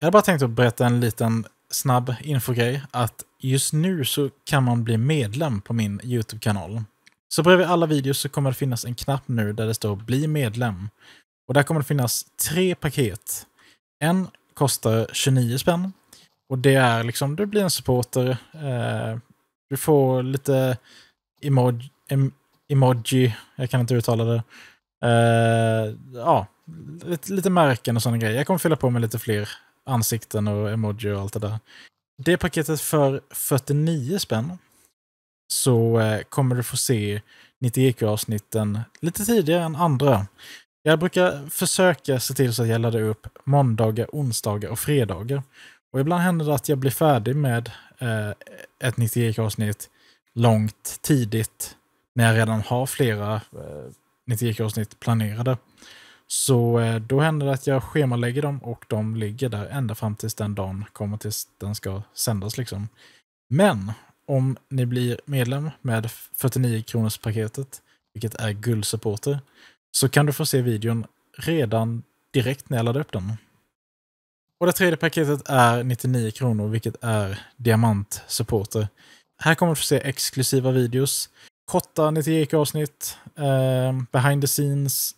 Jag hade bara tänkt att berätta en liten snabb infogrej. Att just nu så kan man bli medlem på min YouTube-kanal. Så bredvid alla videos så kommer det finnas en knapp nu där det står bli medlem. Och där kommer det finnas tre paket. En kostar 29 spänn. Och det är liksom, du blir en supporter. Eh, du får lite emoji, emoji, jag kan inte uttala det. Eh, ja, lite, lite märken och sådana grejer. Jag kommer fylla på med lite fler ansikten och emoji och allt det där. Det paketet för 49 spänn så eh, kommer du få se 90EQ-avsnitten lite tidigare än andra. Jag brukar försöka se till så att jag laddar upp måndagar, onsdagar och fredagar. Och ibland händer det att jag blir färdig med eh, ett 90EQ-avsnitt långt tidigt när jag redan har flera eh, 90EQ-avsnitt planerade. Så eh, då händer det att jag schemalägger dem och de ligger där ända fram tills den dagen kommer tills den ska sändas. Liksom. Men om ni blir medlem med 49 kronors paketet, vilket är guldsupporter, så kan du få se videon redan direkt när jag laddar upp den. Och det tredje paketet är 99 kronor, vilket är diamantsupporter. Här kommer du få se exklusiva videos, korta 90 avsnitt eh, behind the scenes,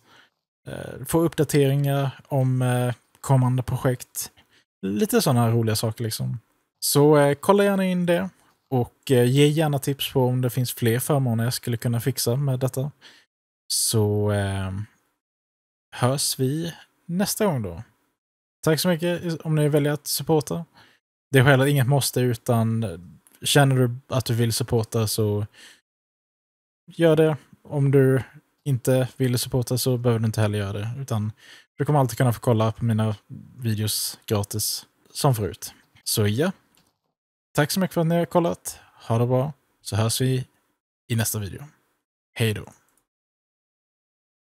Eh, få uppdateringar om eh, kommande projekt. Lite sådana roliga saker liksom. Så eh, kolla gärna in det och ge gärna tips på om det finns fler förmåner jag skulle kunna fixa med detta. Så eh, hörs vi nästa gång då. Tack så mycket om ni väljer att supporta. Det är självklart inget måste utan känner du att du vill supporta så gör det. Om du inte vill supporta så behöver du inte heller göra det. Utan du kommer alltid kunna få kolla på mina videos gratis som förut. Så ja, tack så mycket för att ni har kollat. Ha det bra, så hörs vi i nästa video. Hej då!